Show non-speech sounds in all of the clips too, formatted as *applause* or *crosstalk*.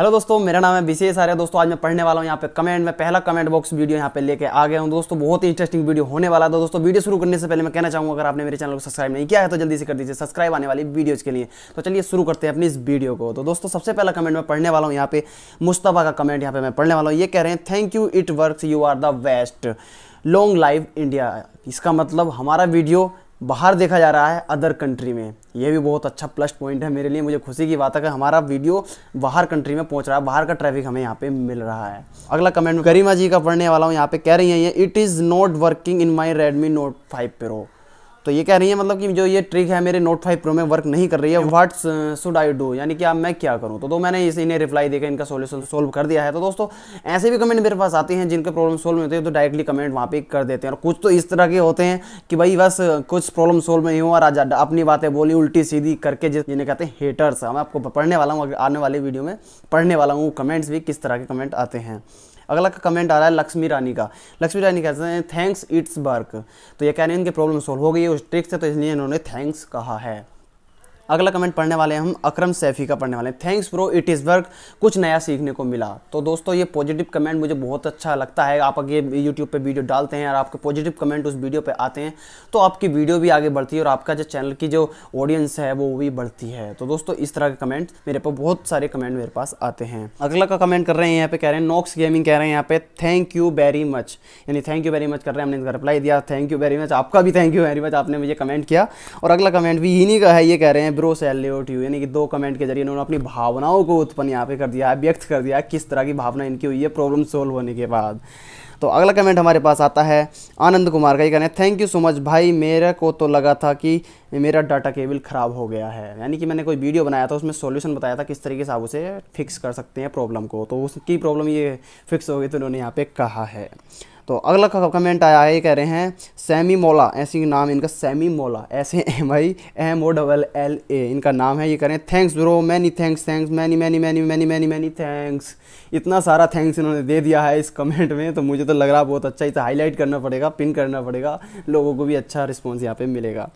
hello दोस्तों मेरा नाम है विशेष आर्य दोस्तों आज मैं पढ़ने वाला हूँ यहाँ पे कमेंट में पहला कमेंट बॉक्स वीडियो यहाँ पे लेके आ गया हूँ दोस्तों बहुत ही इंटरेस्टिंग वीडियो होने वाला था तो दोस्तों वीडियो शुरू करने से पहले मैं कहना चाहूँगा अगर आपने मेरे चैनल को सब्सक्राइब नहीं किया है तो जल्दी से कर दीजिए सब्सक्राइब आने वाली वीडियोज़ के लिए तो चलिए शुरू करते हैं अपनी इस वीडियो को तो दोस्तों सबसे पहला कमेंट मैं पढ़ने वाला हूँ यहाँ पे मुस्तफा का कमेंट यहाँ पे मैं पढ़ने वाला हूँ ये कह रहे हैं thank you it work you are the best long life India इसका मतलब हमारा वीडियो बाहर देखा जा रहा है अदर कंट्री में ये भी बहुत अच्छा प्लस पॉइंट है मेरे लिए मुझे खुशी की बात है कि हमारा वीडियो बाहर कंट्री में पहुंच रहा है बाहर का ट्रैफिक हमें यहाँ पे मिल रहा है अगला कमेंट करीमा जी का पढ़ने वाला हूँ यहाँ पे कह रही है ये it is not working in my Redmi Note five pro तो ये कह रही है मतलब कि जो ये ट्रिक है मेरे नोट फाइव प्रो में वर्क नहीं कर रही है व्हाट शुड आई डू यानी कि अब मैं क्या करूँ तो, दो तो मैंने इस इन्हें रिप्लाई देकर इनका सोल्यूशन सोल्व कर दिया है तो दोस्तों ऐसे भी कमेंट मेरे पास आते हैं जिनके प्रॉब्लम सोल्व होते हैं तो डायरेक्टली कमेंट वहाँ पे कर देते हैं और कुछ तो इस तरह के होते हैं कि भाई बस कुछ प्रॉब्लम सोल्व नहीं हुआ और आज अपनी बातें बोली उल्टी सीधी करके जिन्हें कहते हैं हेटर्स मैं आपको पढ़ने वाला हूँ आने वाले वीडियो में पढ़ने वाला हूँ कमेंट्स भी किस तरह के कमेंट आते हैं अगला का कमेंट आ रहा है लक्ष्मी रानी का लक्ष्मी रानी कहते हैं थैंक्स इट्स वर्क तो ये कह रहे हैं इनकी प्रॉब्लम सॉल्व हो गई है उस ट्रिक से तो इसलिए इन्होंने थैंक्स कहा है अगला कमेंट पढ़ने वाले हैं हम अक्रम सैफी का पढ़ने वाले हैं thanks bro it is work कुछ नया सीखने को मिला तो दोस्तों ये पॉजिटिव कमेंट मुझे बहुत अच्छा लगता है आप अगर यूट्यूब पर वीडियो डालते हैं और आपके पॉजिटिव कमेंट उस वीडियो पर आते हैं तो आपकी वीडियो भी आगे बढ़ती है और आपका जो चैनल की जो ऑडियंस है वो भी बढ़ती है तो दोस्तों इस तरह के कमेंट मेरे पर बहुत सारे कमेंट मेरे पास आते हैं अगला का कमेंट कर रहे हैं यहाँ पे कह रहे हैं नॉक्स गेमिंग कह रहे हैं यहाँ पे थैंक यू वेरी मच यानी थैंक यू वेरी मच कर रहे हैं हमने रिप्लाई दिया थैंक यू वेरी मच आपका भी थैंक यू वेरी मच आपने मुझे कमेंट किया और अगला कमेंट भी इन्हीं का है ये कह रहे हैं एब्रो यू यानी कि दो कमेंट के जरिए इन्होंने अपनी भावनाओं को उत्पन्न यहाँ पे कर दिया है व्यक्त कर दिया किस तरह की भावना इनकी हुई है प्रॉब्लम सोल्व होने के बाद तो अगला कमेंट हमारे पास आता है आनंद कुमार का ये कहना है थैंक यू सो मच भाई मेरे को तो लगा था कि मेरा डाटा केबल ख़राब हो गया है यानी कि मैंने कोई वीडियो बनाया था उसमें सॉल्यूशन बताया था किस तरीके से आप उसे फिक्स कर सकते हैं प्रॉब्लम को तो उसकी प्रॉब्लम ये फिक्स हो गई तो उन्होंने यहाँ पे कहा है तो अगला कमेंट आया है कह रहे हैं सैमी मोला ऐसी नाम इनका सैमी मोला ऐसे M I M O double L A इनका नाम है ये कह रहे हैं thanks bro many thanks thanks many many many many many many thanks इतना सारा थैंक्स इन्होंने दे दिया है इस कमेंट में तो मुझे तो लग रहा बहुत अच्छा इसे हाईलाइट करना पड़ेगा पिन करना पड़ेगा लोगों को भी अच्छा रिस्पॉन्स यहाँ पर मिलेगा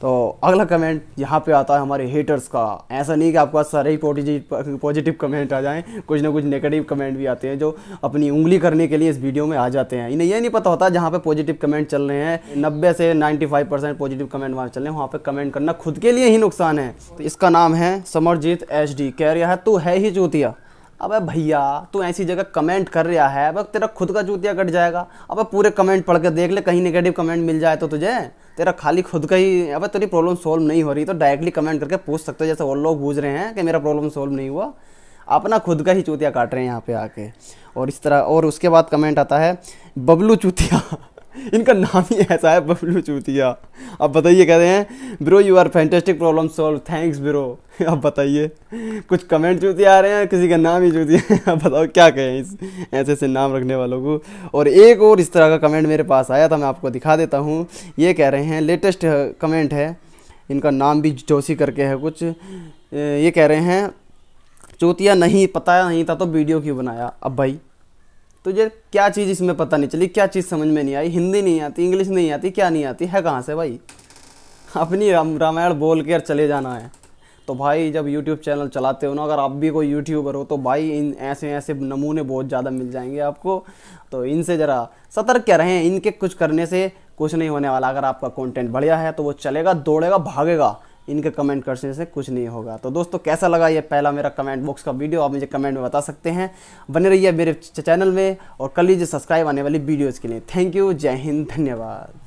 तो अगला कमेंट यहाँ पर आता है हमारे हेटर्स का ऐसा नहीं कि आपका सारे ही पॉजिटिव कमेंट आ जाएँ कुछ ना कुछ नेगेटिव कमेंट भी आते हैं जो अपनी उंगली करने के लिए इस वीडियो में आ जाते हैं इन्हें ये नहीं पता होता जहाँ पे पॉजिटिव कमेंट चल रहे हैं नब्बे से ninety five percent positive comment वहाँ चल रहे हैं वहाँ पे कमेंट करना खुद के लिए ही नुकसान है तो इसका नाम है समरजीत एच डी कह रहा है तू है ही जूतिया अब भैया तू ऐसी जगह कमेंट कर रहा है अब तेरा खुद का जूतिया कट जाएगा अब पूरे कमेंट पढ़ के देख ले कहीं नेगेटिव कमेंट मिल जाए तो तुझे तेरा खाली खुद का ही अब तेरी प्रॉब्लम सॉल्व नहीं हो रही तो डायरेक्टली कमेंट करके पूछ सकते हो जैसे और लोग पूछ रहे हैं कि मेरा प्रॉब्लम सॉल्व नहीं हुआ अपना खुद का ही चूतिया काट रहे हैं यहाँ पे आके और इस तरह और उसके बाद कमेंट आता है बबलू चूतिया *laughs* इनका नाम ही ऐसा है बबलू चूतिया अब बताइए कह रहे हैं bro you are fantastic problem solve thanks bro अब बताइए कुछ कमेंट चूतिया आ रहे हैं किसी का नाम ही चूतिया *laughs* अब बताओ क्या कहें इस ऐसे ऐसे नाम रखने वालों को और एक और इस तरह का कमेंट मेरे पास आया था मैं आपको दिखा देता हूँ ये कह रहे हैं लेटेस्ट कमेंट uh, है इनका नाम भी जोशी करके है कुछ ये कह रहे हैं चौथिया नहीं पता नहीं था तो वीडियो क्यों बनाया अब भाई तुझे तो क्या चीज़ इसमें पता नहीं चली क्या चीज़ समझ में नहीं आई हिंदी नहीं आती इंग्लिश नहीं आती क्या नहीं आती है कहाँ से भाई अपनी राम रामायण बोल के चले जाना है तो भाई जब यूट्यूब चैनल चलाते हो ना अगर आप भी कोई यूट्यूबर हो तो भाई इन ऐसे ऐसे नमूने बहुत ज़्यादा मिल जाएंगे आपको तो इनसे ज़रा सतर्क क्या रहें इनके कुछ करने से कुछ नहीं होने वाला अगर आपका कंटेंट बढ़िया है तो वो चलेगा दौड़ेगा भागेगा इनके कमेंट करने से कुछ नहीं होगा तो दोस्तों कैसा लगा ये पहला मेरा कमेंट बॉक्स का वीडियो आप मुझे कमेंट में बता सकते हैं बने रहिए मेरे चैनल में और कर लीजिए सब्सक्राइब आने वाली वीडियोज़ के लिए थैंक यू जय हिंद धन्यवाद